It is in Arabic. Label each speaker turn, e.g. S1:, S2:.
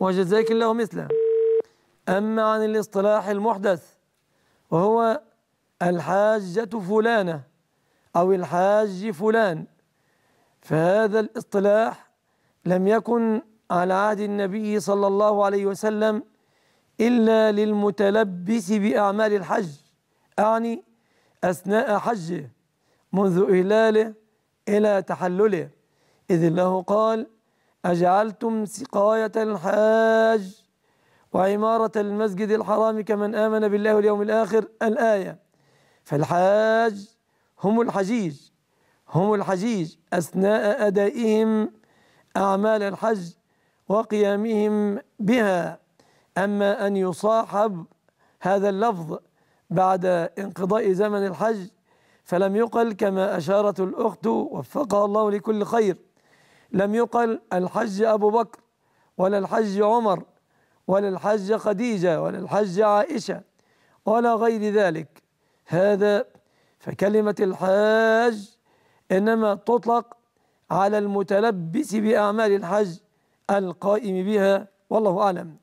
S1: وجزاك الله مثله أما عن الاصطلاح المحدث وهو الحاجة فلانة أو الحاج فلان فهذا الاصطلاح لم يكن على عهد النبي صلى الله عليه وسلم إلا للمتلبس بأعمال الحج أعني أثناء حجه منذ إهلاله إلى تحلله إذ الله قال أجعلتم سقاية الحاج وعمارة المسجد الحرام كمن آمن بالله واليوم الآخر الآية فالحاج هم الحجيج هم الحجيج أثناء أدائهم أعمال الحج وقيامهم بها أما أن يصاحب هذا اللفظ بعد انقضاء زمن الحج فلم يقل كما أشارت الأخت وفقها الله لكل خير لم يقل الحج أبو بكر ولا الحج عمر ولا الحج خديجة ولا الحج عائشة ولا غير ذلك هذا فكلمة الحاج إنما تطلق على المتلبس بأعمال الحج القائم بها والله أعلم